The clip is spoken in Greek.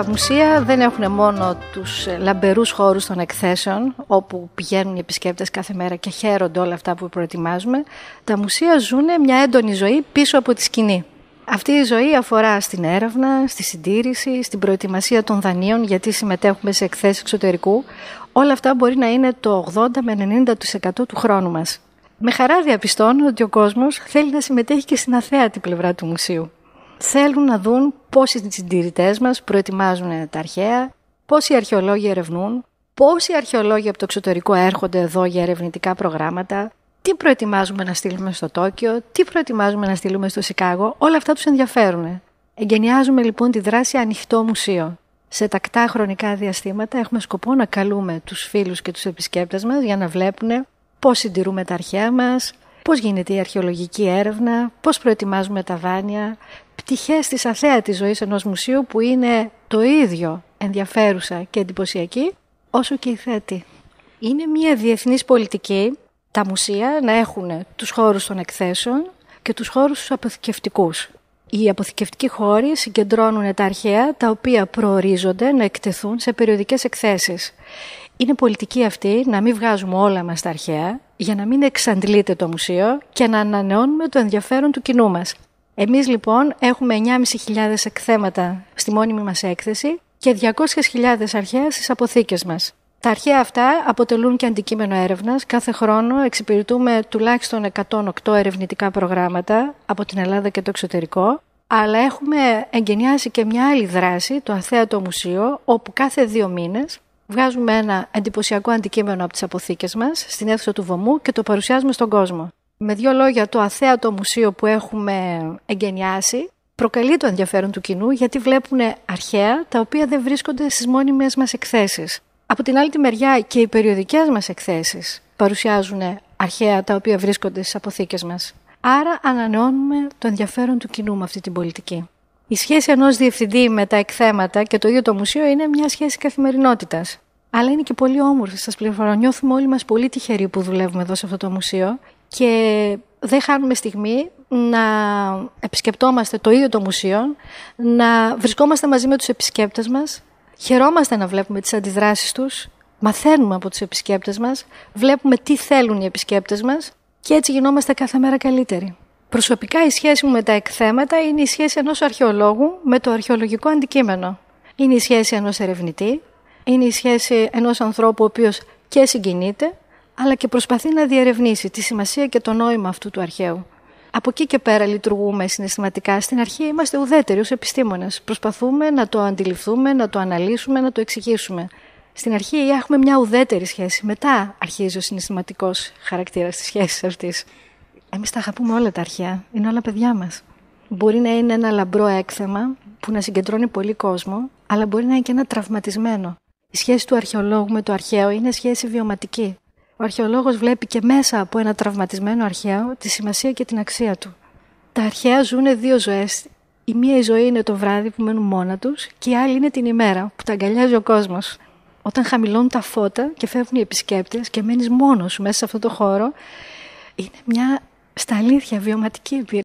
Τα μουσεία δεν έχουν μόνο τους λαμπερούς χώρους των εκθέσεων, όπου πηγαίνουν οι επισκέπτες κάθε μέρα και χαίρονται όλα αυτά που προετοιμάζουμε. Τα μουσεία ζουν μια έντονη ζωή πίσω από τη σκηνή. Αυτή η ζωή αφορά στην έρευνα, στη συντήρηση, στην προετοιμασία των δανείων, γιατί συμμετέχουμε σε εκθέσεις εξωτερικού. Όλα αυτά μπορεί να είναι το 80 με 90% του χρόνου μας. Με χαρά διαπιστώνω ότι ο κόσμος θέλει να συμμετέχει και στην αθέατη πλευρά του μουσείου θέλουν να δουν πώς οι συντηρητές μας προετοιμάζουν τα αρχαία, πώς οι αρχαιολόγοι ερευνούν, πώς οι αρχαιολόγοι από το εξωτερικό έρχονται εδώ για ερευνητικά προγράμματα, τι προετοιμάζουμε να στείλουμε στο Τόκιο, τι προετοιμάζουμε να στείλουμε στο Σικάγο, όλα αυτά τους ενδιαφέρουν. Εγκαινιάζουμε λοιπόν τη δράση ανοιχτό μουσείο. Σε τακτά χρονικά διαστήματα έχουμε σκοπό να καλούμε τους φίλους και τους επισκέπτες μας για να βλέπουν πώς συντηρούμε τα αρχαία μας, πώς γίνεται η αρχαιολογική έρευνα, πώς προετοιμάζουμε τα βάνια, πτυχές της αθέατης ζωής ενός μουσείου που είναι το ίδιο ενδιαφέρουσα και εντυπωσιακή, όσο και η θέτη. Είναι μια διεθνής πολιτική τα μουσεία να έχουν τους χώρους των εκθέσεων και τους χώρους τους αποθηκευτικούς. Οι αποθηκευτικοί χώροι συγκεντρώνουν τα αρχαία τα οποία προορίζονται να εκτεθούν σε περιοδικές εκθέσεις. Είναι πολιτική αυτή να μην βγάζουμε όλα μας τα αρχαία, για να μην εξαντλείται το μουσείο και να ανανεώνουμε το ενδιαφέρον του κοινού μας. Εμείς λοιπόν έχουμε 9.500 εκθέματα στη μόνιμη μας έκθεση και 200.000 αρχαία στις αποθήκες μας. Τα αρχαία αυτά αποτελούν και αντικείμενο έρευνας. Κάθε χρόνο εξυπηρετούμε τουλάχιστον 108 ερευνητικά προγράμματα από την Ελλάδα και το εξωτερικό. Αλλά έχουμε εγκαινιάσει και μια άλλη δράση, το Αθέατο Μουσείο, όπου κάθε δύο μήνες βγάζουμε ένα εντυπωσιακό αντικείμενο από τις αποθήκες μας, στην αίθουσα του βωμού και το παρουσιάζουμε στον κόσμο. Με δύο λόγια, το αθέατο μουσείο που έχουμε εγκαινιάσει προκαλεί το ενδιαφέρον του κοινού γιατί βλέπουν αρχαία τα οποία δεν βρίσκονται στις μόνιμες μας εκθέσεις. Από την άλλη τη μεριά και οι περιοδικές μας εκθέσεις παρουσιάζουν αρχαία τα οποία βρίσκονται στις αποθήκες μας. Άρα ανανεώνουμε το ενδιαφέρον του κοινού με αυτή την πολιτική. Η σχέση ενός διευθυντή με τα εκθέματα και το ίδιο το μουσείο είναι μια σχέση καθημερινότητας αλλά είναι και πολύ όμορφη, σας πληροφορώ. Νιώθουμε όλοι μας πολύ τυχεροί που δουλεύουμε εδώ σε αυτό το μουσείο και δεν χάνουμε στιγμή να επισκεπτόμαστε το ίδιο το μουσείο, να βρισκόμαστε μαζί με τους επισκέπτες μας, χαιρόμαστε να βλέπουμε τις αντιδράσεις τους, μαθαίνουμε από τους επισκέπτες μας, βλέπουμε τι θέλουν οι επισκέπτες μας και έτσι γινόμαστε κάθε μέρα καλύτεροι. Προσωπικά η σχέση μου με τα εκθέματα είναι η σχέση ενός αρχαιολόγου με το αρχαιολογικό αντικείμενο. Είναι η σχέση ενός ερευνητή είναι η σχέση ενός ανθρώπου ο οποίος και συγκινείται, αλλά και προσπαθεί να διερευνήσει τη σημασία και το νόημα αυτού του αρχαίου. Από εκεί και πέρα λειτουργούμε συναισθηματικά. Στην αρχή είμαστε ουδέτεροι ως επιστήμονες. Προσπαθούμε να το αντιληφθούμε, να το αναλύσουμε, να το εξηγήσουμε. Στην αρχή έχουμε μια ουδέτερη σχέση. Μετά αρχίζει ο συναισθηματικός χαρακτήρας της σχέσης αυτής. Εμείς τα αγαπούμε όλα τα αρχαία. Είναι όλα παιδιά μας. Μπορεί να είναι ένα λαμπρό έκθεμα που να συγκεντρώνει πολύ κόσμο, αλλά μπορεί να είναι και ένα τραυματισμένο. Η σχέση του αρχαιολόγου με το αρχαίο είναι σχέση βιωματική. Ο αρχαιολόγος βλέπει και μέσα από ένα τραυματισμένο αρχαίο τη σημασία και την αξία του. Τα αρχαία ζουν δύο ζωές. Η μία ζωή είναι το βράδυ που μένουν μόνα τους και η άλλη είναι την ημέρα που τα αγκαλιάζει ο κόσμος. Όταν χαμηλώνουν τα φώτα και φεύγουν οι επισκέπτες και μένεις μόνος μέσα σε αυτό το χώρο, είναι μια στα αλήθεια βιωματική εμπειρία.